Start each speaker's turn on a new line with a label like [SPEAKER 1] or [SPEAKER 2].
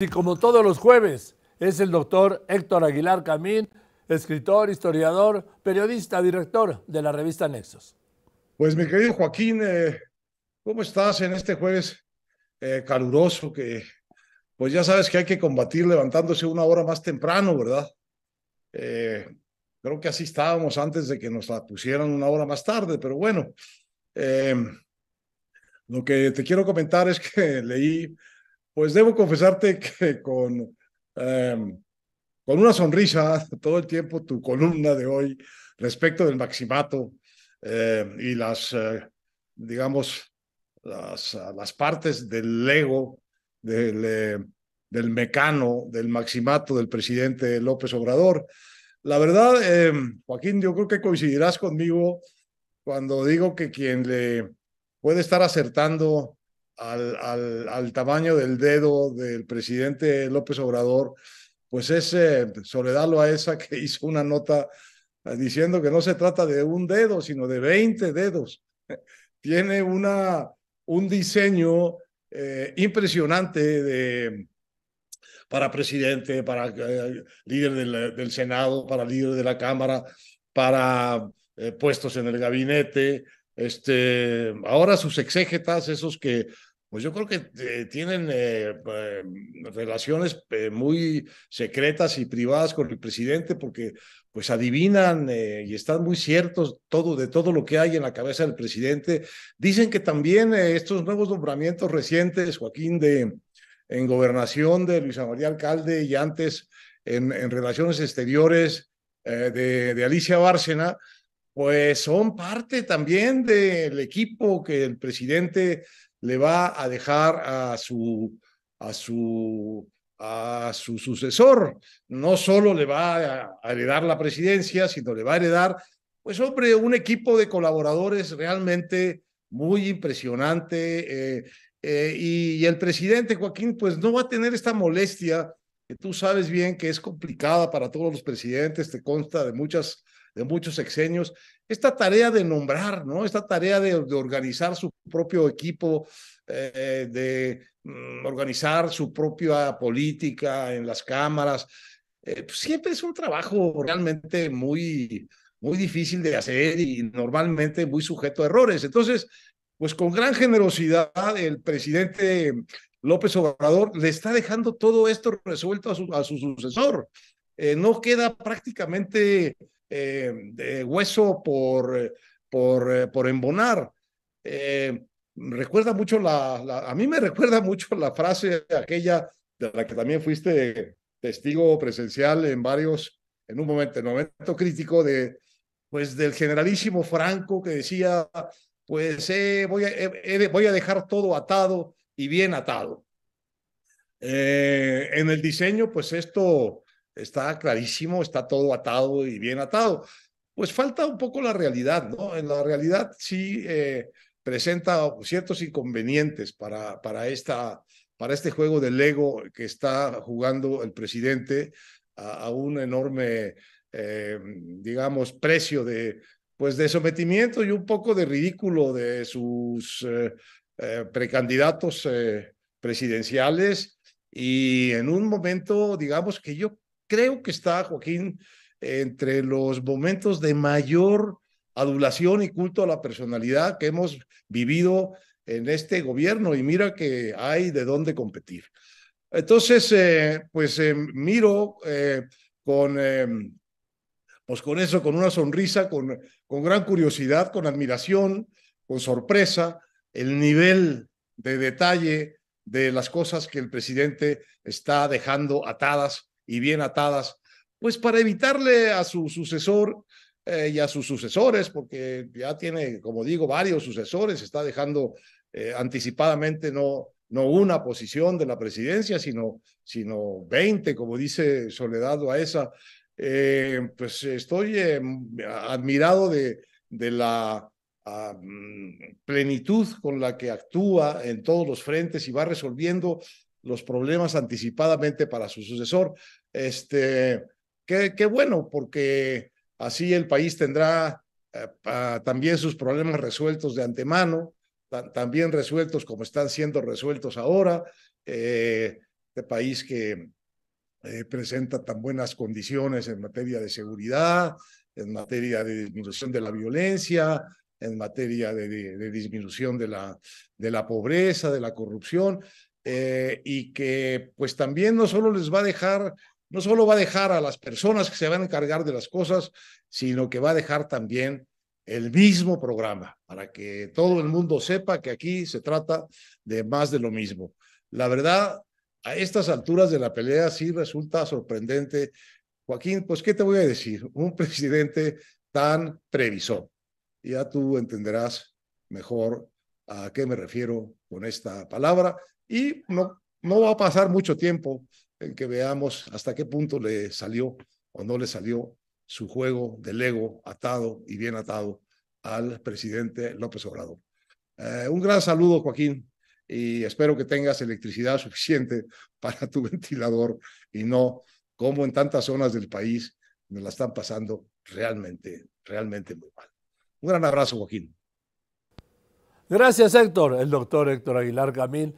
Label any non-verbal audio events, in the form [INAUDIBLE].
[SPEAKER 1] Y como todos los jueves, es el doctor Héctor Aguilar Camín, escritor, historiador, periodista, director de la revista Nexos. Pues mi querido Joaquín, eh, ¿cómo estás en este jueves eh, caluroso que, pues ya sabes que hay que combatir levantándose una hora más temprano, ¿verdad? Eh, creo que así estábamos antes de que nos la pusieran una hora más tarde, pero bueno, lo que te quiero comentar es que [LAUGHS] leí pues debo confesarte que con, em, con una sonrisa [LAUGHS] todo el tiempo tu columna de hoy respecto del maximato em, y las, eh, digamos, ah, las, partes del Lego, del, eh, del mecano, del maximato del presidente López Obrador. La verdad, em, Joaquín, yo creo que coincidirás conmigo cuando digo que quien le puede estar acertando al, al, tamaño del dedo del presidente López Obrador, pues es eh, a esa que [LAUGHS] hizo una nota eh, diciendo que no se trata de un dedo, sino de 20 dedos. [LAUGHS] Tiene una, un diseño eh, impresionante de, para presidente, para eh, líder del, Senado, para líder de la Cámara, para puestos en el gabinete, este, ahora sus exégetas, esos que, pues yo creo que eh, tienen eh, eh, relaciones muy secretas y privadas con el presidente porque pues adivinan y están muy ciertos todo, de todo lo que hay en la cabeza del presidente. Dicen que también estos nuevos nombramientos recientes, Joaquín, de, en gobernación de Luisa María Alcalde y antes en, relaciones exteriores de Alicia Bárcena, pues son parte también del equipo que el presidente le va a dejar a su, a su, a su sucesor. No solo le va a heredar la presidencia, sino le va a heredar, pues hombre, un equipo de colaboradores realmente muy impresionante. Eh, eh, y, y, el presidente Joaquín, pues no va a tener esta molestia que tú sabes bien que es complicada para todos los presidentes, te consta de muchas de muchos exenios esta tarea de nombrar, ¿no? Esta tarea de, organizar su propio equipo, eh, de mm, organizar su propia política en las cámaras, eh, pues siempre es un trabajo realmente muy, muy difícil de hacer y normalmente muy sujeto a errores. Entonces, pues con gran generosidad el presidente López Obrador le está dejando todo esto resuelto a su, sucesor. Eh, no queda prácticamente eh, de hueso por, por, eh, por embonar. recuerda mucho la, a mí me recuerda mucho la frase aquella de la que también fuiste testigo presencial en varios, en un momento, momento crítico de, pues del generalísimo Franco que decía, pues voy, a, voy a dejar todo atado y bien atado. Eh, en el diseño, pues esto está clarísimo, está todo atado y bien atado. Pues falta un poco la realidad, ¿no? En la realidad sí eh, presenta ciertos inconvenientes para, para, esta, para este juego de Lego que está jugando el presidente a, un enorme, eh, digamos, precio de, pues de sometimiento y un poco de ridículo de sus eh, precandidatos eh, presidenciales y en un momento, digamos que yo creo que está Joaquín entre los momentos de mayor adulación y culto a la personalidad que hemos vivido en este gobierno y mira que hay de dónde competir. Entonces, eh, pues miro con, pues con eso, con una sonrisa, con, con gran curiosidad, con admiración, con sorpresa, el nivel de detalle de las cosas que el presidente está dejando atadas y bien atadas, pues para evitarle a su sucesor eh, y a sus sucesores, porque ya tiene, como digo, varios sucesores, está dejando eh, anticipadamente no, no una posición de la presidencia, sino, sino 20, como dice Soledad a esa eh, pues estoy em, admirado de, de la Mm, plenitud con la que actúa en todos los frentes y va resolviendo los problemas anticipadamente para su sucesor. Este, qué, bueno, porque así el país tendrá eh, también sus problemas resueltos de antemano, también resueltos como están siendo resueltos ahora. Eh, este país que eh, presenta tan buenas condiciones en materia de seguridad, en materia de disminución de la violencia, en materia de, disminución de la, de la pobreza, de la corrupción, eh, y que pues también no solo les va a dejar, no solo va a dejar a las personas que se van a encargar de las cosas, sino que va a dejar también el mismo programa, para que todo el mundo sepa que aquí se trata de más de lo mismo. La verdad, a estas alturas de la pelea sí resulta sorprendente. Joaquín, pues, ¿qué te voy a decir? Un presidente tan previsor ya tú entenderás mejor a qué me refiero con esta palabra y no, va a pasar mucho tiempo en que veamos hasta qué punto le salió o no le salió su juego de Lego atado y bien atado al presidente López Obrador. Eh, un gran saludo, Joaquín, y espero que tengas electricidad [LAUGHS] suficiente para tu ventilador y no como en tantas zonas del país me la están pasando realmente, realmente muy mal. Un gran abrazo, Joaquín. Gracias, Héctor. El doctor Héctor Aguilar Camil